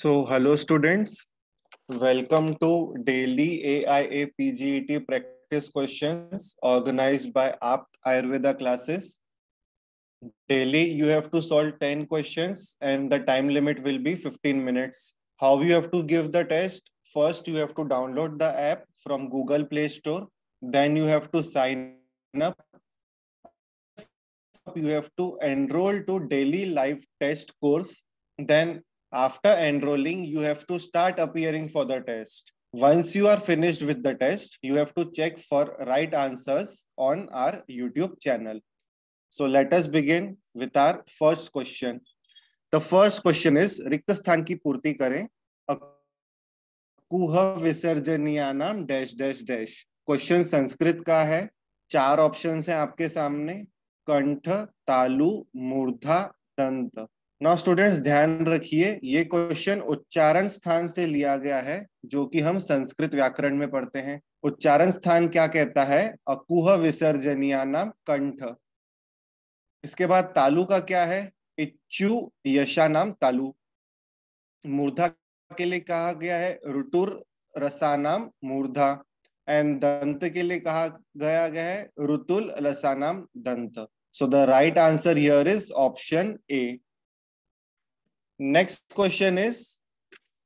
So, hello students. Welcome to daily AIA PGET practice questions organized by APT Ayurveda classes. Daily, you have to solve 10 questions and the time limit will be 15 minutes. How you have to give the test? First, you have to download the app from Google Play Store. Then you have to sign up. You have to enroll to daily live test course. Then after enrolling, you have to start appearing for the test. Once you are finished with the test, you have to check for right answers on our YouTube channel. So let us begin with our first question. The first question is रिक्त sthan ki purti kare kuha विसर्जनिया नाम dash dash dash question Sanskrit का है चार option है आपके सामने कंठ तालु मूर्धा दंत नौ स्टूडेंट्स ध्यान रखिए ये क्वेश्चन उच्चारण स्थान से लिया गया है जो कि हम संस्कृत व्याकरण में पढ़ते हैं उच्चारण स्थान क्या कहता है अकुह विसर्जनिया नाम कंठ इसके बाद तालु का क्या है इच्छु यशा नाम तालु मूर्धा के लिए कहा गया है रुटुर रसानाम मूर्धा एंड दंत के लिए कहा गया गया है रुतुल रसानाम दंत so the right answer here is option A next question is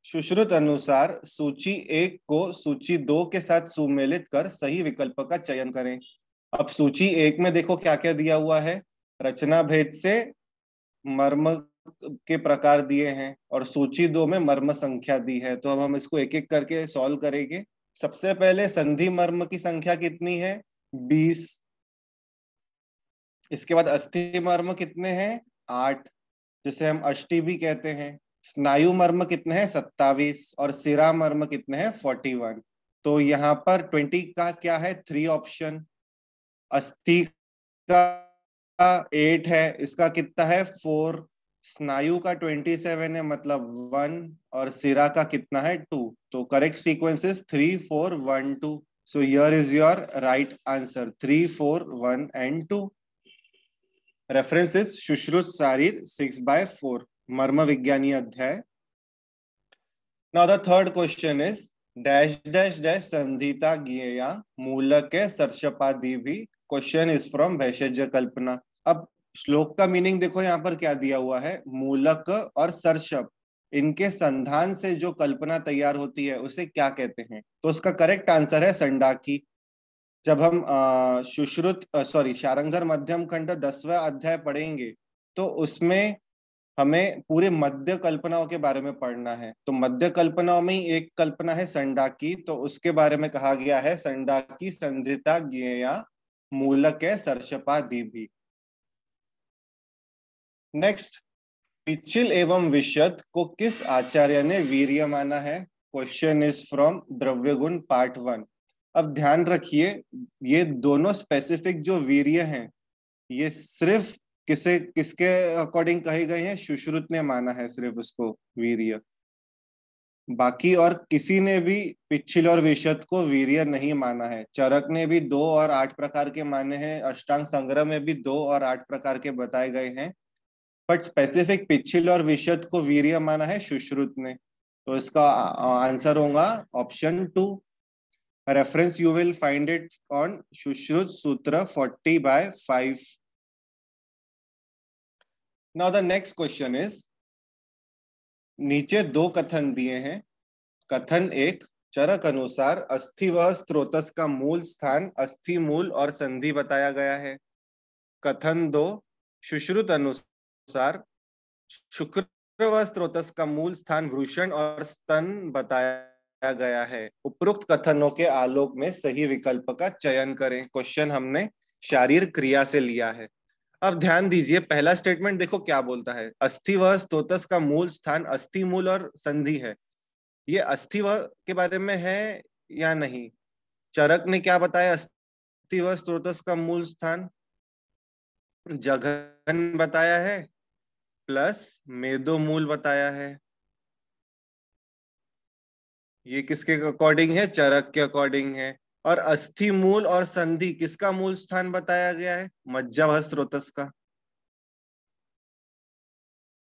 Sushruta अनुसार सूची एक को सूची दो के साथ सुमेलित कर सही विकल्प का चयन करें अब सूची एक में देखो क्या क्या दिया हुआ है रचना भेद से मर्म के प्रकार दिए हैं और सूची दो में मर्म संख्या दी है तो अब हम इसको एक एक करके सॉल्व करेंगे सबसे पहले संधि मर्म की संख्या कितनी है बीस इसके बाद अस्थि मर्म कितने हैं आठ जिसे हम अष्टी भी कहते हैं स्नायु मर्म कितने हैं सत्तावीस और सिरा मर्म कितने हैं फोर्टी वन तो यहाँ पर ट्वेंटी का क्या है थ्री ऑप्शन अस्थि का एट है इसका कितना है फोर स्नायु का ट्वेंटी सेवन है मतलब वन और सिरा का कितना है टू तो correct sequence is three four one two so yeah is your right answer three four one and two reference is Sushruta six by four मर्म विज्ञानी अध्याय now the third question is dash dash dash संधिता गिया मूलक है सरसपा देवी question is from भैषज कल्पना अब श्लोक का मीनिंग देखो यहाँ पर क्या दिया हुआ है मूलक और सरसप इनके संधान से जो कल्पना तैयार होती है उसे क्या कहते हैं तो उसका करेक्ट आंसर है संडाकी जब हम सुश्रुत सॉरी शारंगर मध्यम खंड दसवा अध्याय पढ़ेंगे तो उसमें हमें पूरे मध्य कल्पनाओं के बारे में पढ़ना है तो मध्य कल्पनाओं में ही एक कल्पना है संडा की तो उसके बारे में कहा गया है संडा की संधिता ज्ञा मूलक है सरसपा दीबी नेक्स्ट पिचिल एवं विशद को किस आचार्य ने वीर्य माना है क्वेश्चन इज फ्रॉम द्रव्य गुण पार्ट वन अब ध्यान रखिए ये दोनों स्पेसिफिक जो वीर्य हैं ये सिर्फ किसे किसके अकॉर्डिंग कहे गए हैं सुश्रुत ने माना है सिर्फ उसको वीर्य बाकी और किसी ने भी पिछिल और विशद को वीर्य नहीं माना है चरक ने भी दो और आठ प्रकार के माने हैं अष्टांग संग्रह में भी दो और आठ प्रकार के बताए गए हैं बट स्पेसिफिक पिछिल और विशद को वीर्य माना है सुश्रुत ने तो इसका आंसर होगा option two reference you will find it on Shushrut Sutra 40 by 5. Now the next question is नीचे दो कथन दिए हैं कथन एक चरक अनुसार अस्थि व स्त्रोतस का मूल स्थान अस्थि मूल और संधि बताया गया है कथन दो सुश्रुत अनुसार शुक्र व स्त्रोतस का मूल स्थान भूषण और स्तन बताया गया है उपरोक्त कथनों के आलोक में सही विकल्प का चयन करें क्वेश्चन हमने शारीरिक क्रिया से लिया है अब ध्यान दीजिए पहला स्टेटमेंट देखो क्या बोलता है अस्थि व स्तोतस का मूल स्थान अस्थि मूल और संधि है ये अस्थि व के बारे में है या नहीं चरक ने क्या बताया अस्थि व स्तोतस का मूल स्थान जघन बताया है प्लस मेदो मूल बताया है ये किसके अकॉर्डिंग है चरक के अकॉर्डिंग है और अस्थि मूल और संधि किसका मूल स्थान बताया गया है मज्जा स्रोतस का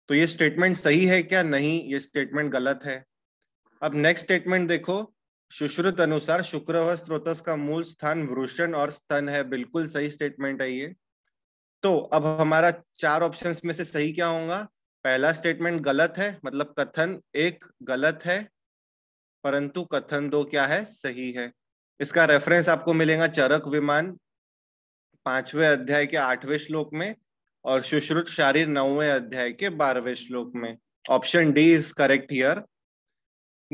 तो ये स्टेटमेंट सही है क्या नहीं ये स्टेटमेंट गलत है अब नेक्स्ट स्टेटमेंट देखो सुश्रुत अनुसार शुक्र व स्रोतस का मूल स्थान वृषण और स्तन है बिल्कुल सही स्टेटमेंट है ये तो अब हमारा चार ऑप्शंस में से सही क्या होगा पहला स्टेटमेंट गलत है मतलब कथन एक गलत है परंतु कथन दो क्या है सही है इसका रेफरेंस आपको मिलेगा चरक विमान पांचवें अध्याय के आठवें श्लोक में और सुश्रुत शारीर नौवें अध्याय के बारहवें श्लोक में option D is correct here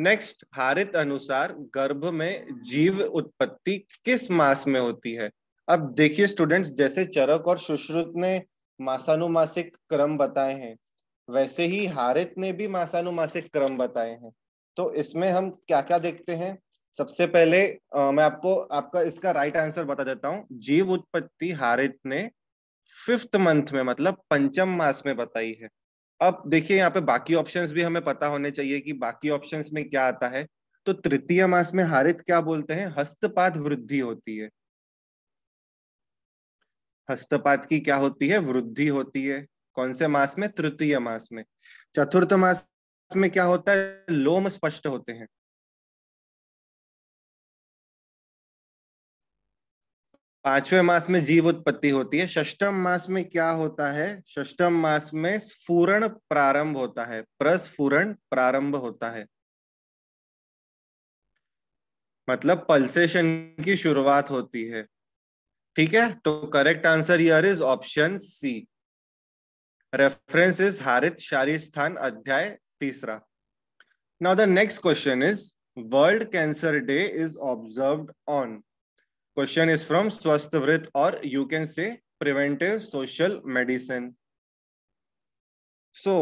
next Harita अनुसार गर्भ में जीव उत्पत्ति किस मास में होती है अब देखिए स्टूडेंट्स जैसे चरक और सुश्रुत ने मासानुमासिक क्रम बताए हैं वैसे ही हारित ने भी मासानुमासिक क्रम बताए हैं तो इसमें हम क्या क्या देखते हैं सबसे पहले आ, मैं आपको आपका इसका राइट आंसर बता देता हूँ जीव उत्पत्ति हारित ने फिफ्थ मंथ में मतलब पंचम मास में बताई है अब देखिए यहाँ पे बाकी ऑप्शंस भी हमें पता होने चाहिए कि बाकी ऑप्शंस में क्या आता है तो तृतीय मास में हारित क्या बोलते हैं हस्तपात वृद्धि होती है हस्तपात की क्या होती है वृद्धि होती है कौन से मास में तृतीय मास में चतुर्थ मास में क्या होता है लोम स्पष्ट होते हैं पांचवें मास में जीव उत्पत्ति होती है षष्टम मास में क्या होता है षष्टम मास में स्फूरण प्रारंभ होता है प्रस्फूरण प्रारंभ होता है मतलब पल्सेशन की शुरुआत होती है ठीक है तो correct answer yeah is option C reference is Harita शारी स्थान अध्याय now the next question is world cancer day is observed on question is from swasthvrit or you can say preventive social medicine so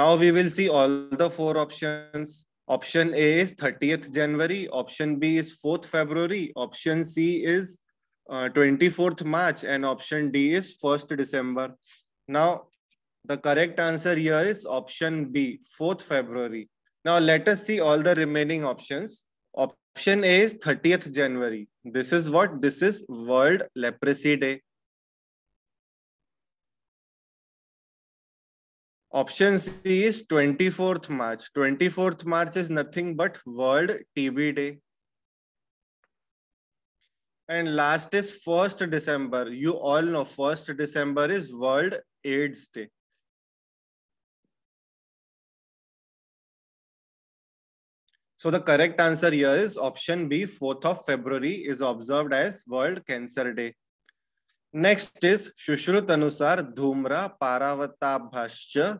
now we will see all the four options option a is 30th january option b is 4th february option c is 24th uh, march and option d is 1st december now the correct answer here is option B, 4th February. Now let us see all the remaining options. Option A is 30th January. This is what? This is World Leprosy Day. Option C is 24th March. 24th March is nothing but World TB Day. And last is 1st December. You all know 1st December is World AIDS Day. So the correct answer here is option B, 4th of February is observed as World Cancer Day. Next is shushrut Sushruta अनुसार धूम्रा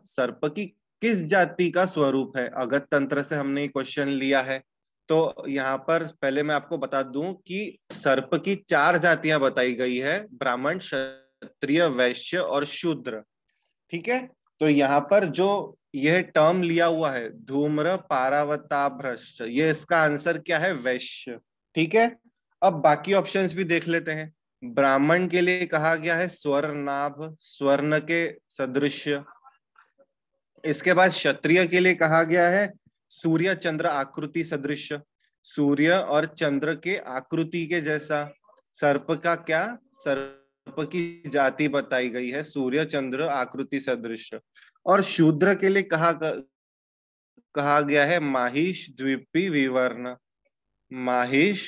sarp ki kis jati ka swarup hai agat tantra se humne ye question liya hai तो यहाँ पर पहले मैं आपको बता दूं कि सर्प की चार जातियां बताई गई है ब्राह्मण क्षत्रिय वैश्य और शूद्र ठीक है तो यहाँ पर जो यह टर्म लिया हुआ है धूम्र पारावता भ्रष्ट ये इसका आंसर क्या है वैश्य ठीक है अब बाकी ऑप्शंस भी देख लेते हैं ब्राह्मण के लिए कहा गया है स्वर्णाभ स्वर्ण के सदृश इसके बाद क्षत्रिय के लिए कहा गया है सूर्य चंद्र आकृति सदृश सूर्य और चंद्र के आकृति के जैसा सर्प का क्या सर्प सर्प की जाति बताई गई है सूर्य चंद्र आकृति सदृश और शूद्र के लिए कहा कहा गया है माहिश द्वीपी विवर्ण माहिश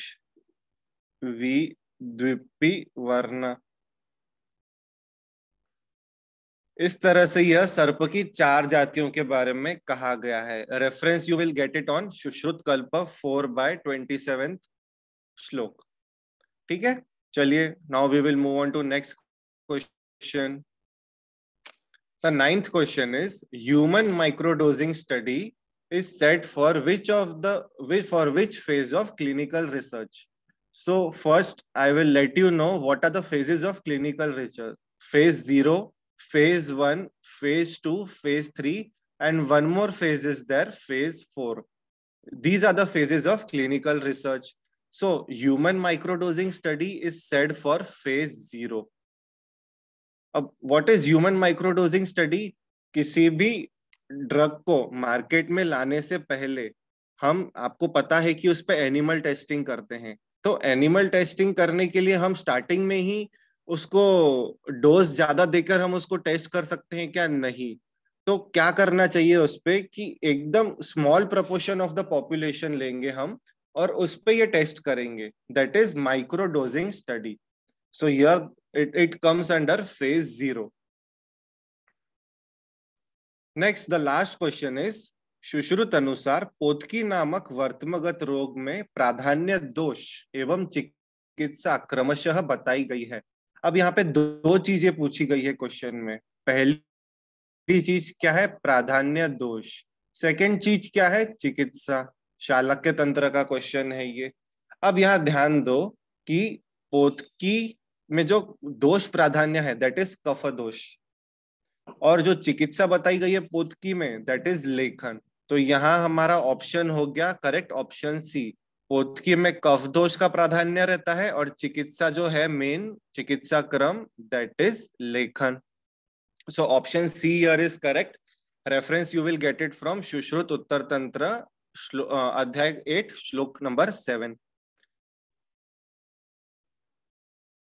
वी द्वीपी वर्ण इस तरह से यह सर्प की चार जातियों के बारे में कहा गया है reference you will get it on Sushruta कल्प फोर बाय ट्वेंटी सेवेंथ श्लोक ठीक है Now we will move on to next question. The ninth question is human microdosing study is set for which of the which for which phase of clinical research. So first, I will let you know what are the phases of clinical research. Phase zero, phase one, phase two, phase three, and one more phase is there, phase four. These are the phases of clinical research. So human microdosing study is said for phase 0 अब what is human microdosing study किसी भी drug को market में लाने से पहले हम आपको पता है कि उस पर एनिमल टेस्टिंग करते हैं तो एनिमल टेस्टिंग करने के लिए हम स्टार्टिंग में ही उसको डोज ज्यादा देकर हम उसको टेस्ट कर सकते हैं क्या नहीं तो क्या करना चाहिए उस पर कि एकदम small proportion of the population लेंगे हम और उस पर ये टेस्ट करेंगे that is micro dosing study so yeah it it comes under phase zero next the last question is Sushruta अनुसार पोतकी नामक वर्तमगत रोग में प्राधान्य दोष एवं चिकित्सा क्रमशः बताई गई है अब यहाँ पे दो चीजें पूछी गई है क्वेश्चन में पहली चीज क्या है प्राधान्य दोष सेकंड चीज क्या है चिकित्सा शालक्य तंत्र का क्वेश्चन है ये अब यहाँ ध्यान दो कि पोतकी में जो दोष प्राधान्य है दैट इज कफ दोष और जो चिकित्सा बताई गई है पोतकी में दैट इज लेखन तो यहाँ हमारा ऑप्शन हो गया करेक्ट ऑप्शन सी पोथकी में कफ दोष का प्राधान्य रहता है और चिकित्सा जो है मेन चिकित्सा क्रम दैट इज लेखन so option C yeah is correct reference you will get it from Sushruta उत्तर तंत्र अध्याय एट श्लोक नंबर सेवन